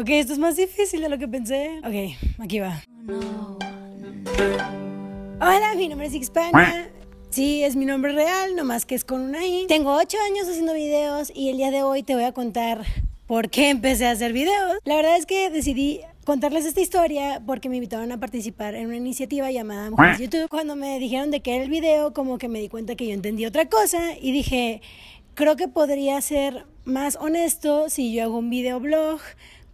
Ok, esto es más difícil de lo que pensé. Ok, aquí va. Hola, mi nombre es Xpana Sí, es mi nombre real, nomás que es con una I. Tengo 8 años haciendo videos y el día de hoy te voy a contar por qué empecé a hacer videos. La verdad es que decidí contarles esta historia porque me invitaron a participar en una iniciativa llamada Mujeres YouTube. Cuando me dijeron de qué era el video, como que me di cuenta que yo entendí otra cosa y dije, creo que podría ser más honesto si yo hago un videoblog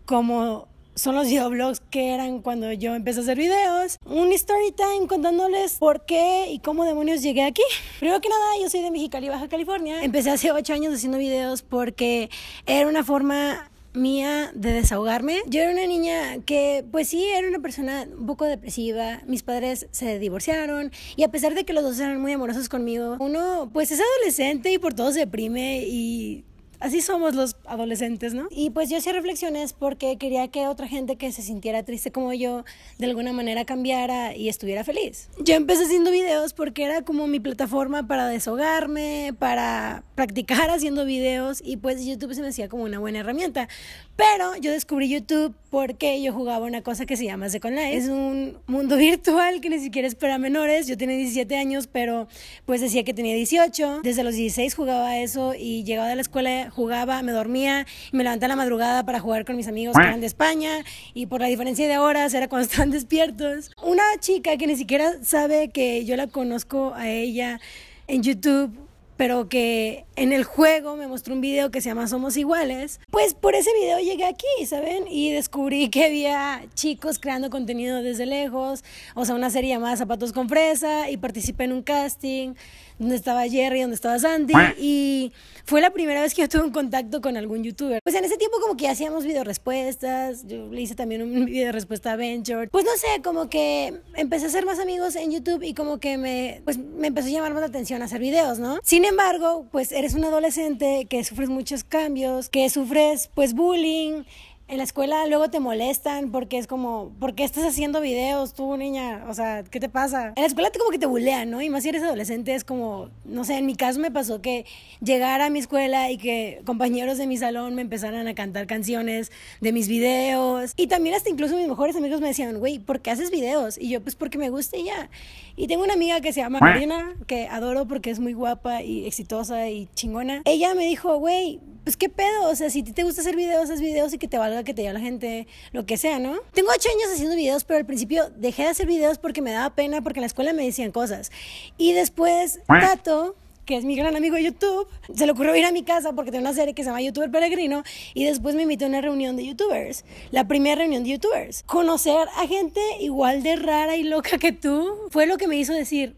como son los videoblogs que eran cuando yo empecé a hacer videos. Un story time contándoles por qué y cómo demonios llegué aquí. Primero que nada, yo soy de Mexicali, Baja California. Empecé hace 8 años haciendo videos porque era una forma mía de desahogarme. Yo era una niña que, pues sí, era una persona un poco depresiva. Mis padres se divorciaron y a pesar de que los dos eran muy amorosos conmigo, uno pues es adolescente y por todo se deprime y así somos los adolescentes, ¿no? Y pues yo hacía reflexiones porque quería que otra gente que se sintiera triste como yo de alguna manera cambiara y estuviera feliz. Yo empecé haciendo videos porque era como mi plataforma para deshogarme, para practicar haciendo videos y pues YouTube se me hacía como una buena herramienta. Pero yo descubrí YouTube porque yo jugaba una cosa que se llama Second Life. Es un mundo virtual que ni siquiera es para menores. Yo tenía 17 años, pero pues decía que tenía 18. Desde los 16 jugaba eso y llegaba de la escuela, jugaba, me dormía y me levanta la madrugada para jugar con mis amigos que eran de España y por la diferencia de horas era cuando estaban despiertos. Una chica que ni siquiera sabe que yo la conozco a ella en YouTube pero que en el juego me mostró un video que se llama Somos Iguales. Pues por ese video llegué aquí, ¿saben? Y descubrí que había chicos creando contenido desde lejos, o sea, una serie llamada Zapatos con Fresa, y participé en un casting donde estaba Jerry, donde estaba Sandy, y fue la primera vez que yo tuve un contacto con algún youtuber. Pues en ese tiempo como que hacíamos video respuestas, yo le hice también un video respuesta a Venture. Pues no sé, como que empecé a hacer más amigos en YouTube y como que me, pues me empezó a llamar más la atención a hacer videos, ¿no? Sin embargo, pues eres un adolescente que sufres muchos cambios, que sufres pues bullying, en la escuela luego te molestan porque es como, ¿por qué estás haciendo videos tú, niña? O sea, ¿qué te pasa? En la escuela te como que te bulean, ¿no? Y más si eres adolescente es como, no sé, en mi caso me pasó que llegara a mi escuela y que compañeros de mi salón me empezaran a cantar canciones de mis videos. Y también hasta incluso mis mejores amigos me decían, güey, ¿por qué haces videos? Y yo, pues porque me gusta y ya. Y tengo una amiga que se llama Marina, que adoro porque es muy guapa y exitosa y chingona. Ella me dijo, güey, pues qué pedo, o sea, si te gusta hacer videos, haz videos y que te valga que te diga la gente lo que sea, ¿no? Tengo ocho años haciendo videos, pero al principio dejé de hacer videos porque me daba pena, porque en la escuela me decían cosas. Y después, Tato que es mi gran amigo de YouTube, se le ocurrió ir a mi casa porque tengo una serie que se llama YouTuber Peregrino y después me invitó a una reunión de YouTubers, la primera reunión de YouTubers. Conocer a gente igual de rara y loca que tú fue lo que me hizo decir,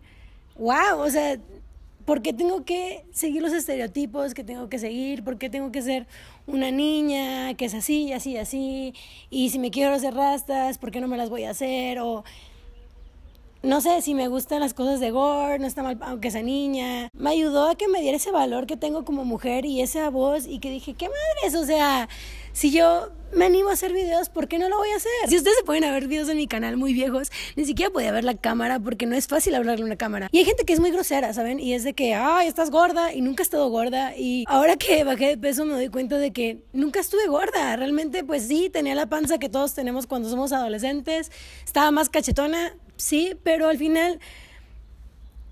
wow, o sea, ¿Por qué tengo que seguir los estereotipos que tengo que seguir? ¿Por qué tengo que ser una niña que es así, así, así? Y si me quiero hacer rastas, ¿por qué no me las voy a hacer? O no sé si me gustan las cosas de gore, no está mal aunque sea niña. Me ayudó a que me diera ese valor que tengo como mujer y esa voz y que dije, qué madres, o sea, si yo me animo a hacer videos, ¿por qué no lo voy a hacer? Si ustedes se pueden ver videos de mi canal muy viejos, ni siquiera podía ver la cámara porque no es fácil hablarle a una cámara. Y hay gente que es muy grosera, ¿saben? Y es de que, ay, estás gorda y nunca he estado gorda. Y ahora que bajé de peso me doy cuenta de que nunca estuve gorda. Realmente, pues sí, tenía la panza que todos tenemos cuando somos adolescentes. Estaba más cachetona, sí, pero al final,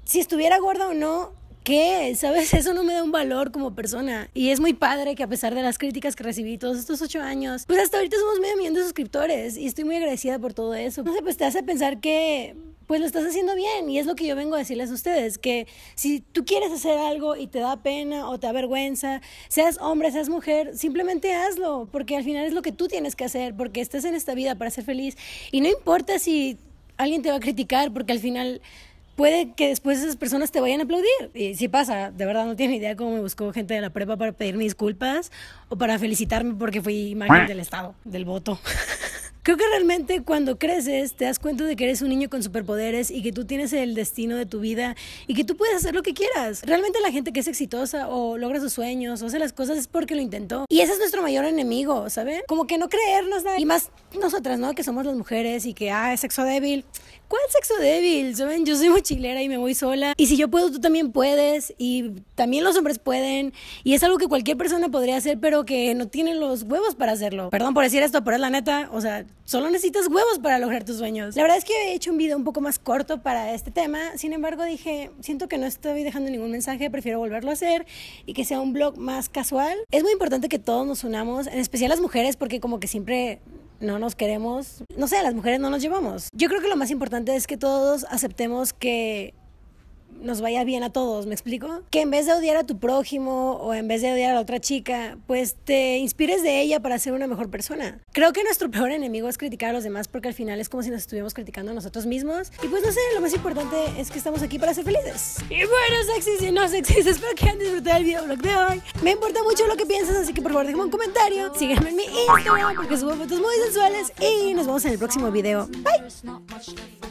si estuviera gorda o no, ¿qué? ¿Sabes? Eso no me da un valor como persona. Y es muy padre que a pesar de las críticas que recibí todos estos ocho años, pues hasta ahorita somos medio millón de suscriptores y estoy muy agradecida por todo eso. No sé, pues te hace pensar que pues lo estás haciendo bien y es lo que yo vengo a decirles a ustedes, que si tú quieres hacer algo y te da pena o te avergüenza, seas hombre, seas mujer, simplemente hazlo, porque al final es lo que tú tienes que hacer, porque estás en esta vida para ser feliz y no importa si alguien te va a criticar porque al final puede que después esas personas te vayan a aplaudir. Y si pasa, de verdad no tiene idea cómo me buscó gente de la prepa para pedirme disculpas o para felicitarme porque fui imagen del Estado, del voto. Creo que realmente cuando creces te das cuenta de que eres un niño con superpoderes y que tú tienes el destino de tu vida y que tú puedes hacer lo que quieras. Realmente la gente que es exitosa o logra sus sueños o hace las cosas es porque lo intentó. Y ese es nuestro mayor enemigo, ¿sabes? Como que no creernos nada. Y más nosotras, ¿no? Que somos las mujeres y que, ah, es sexo débil. ¿Cuál sexo débil? ¿Saben? Yo soy mochilera y me voy sola. Y si yo puedo, tú también puedes. Y también los hombres pueden. Y es algo que cualquier persona podría hacer, pero que no tiene los huevos para hacerlo. Perdón por decir esto, pero es la neta. O sea, solo necesitas huevos para lograr tus sueños. La verdad es que he hecho un video un poco más corto para este tema, sin embargo dije, siento que no estoy dejando ningún mensaje, prefiero volverlo a hacer y que sea un blog más casual. Es muy importante que todos nos unamos, en especial las mujeres, porque como que siempre no nos queremos, no sé, las mujeres no nos llevamos. Yo creo que lo más importante es que todos aceptemos que nos vaya bien a todos, ¿me explico? Que en vez de odiar a tu prójimo o en vez de odiar a la otra chica, pues te inspires de ella para ser una mejor persona. Creo que nuestro peor enemigo es criticar a los demás porque al final es como si nos estuviéramos criticando a nosotros mismos. Y pues no sé, lo más importante es que estamos aquí para ser felices. Y bueno, sexys y no sexys, espero que hayan disfrutado el videoblog de hoy. Me importa mucho lo que piensas, así que por favor déjame un comentario, síganme en mi Instagram porque subo fotos muy sensuales y nos vemos en el próximo video. Bye.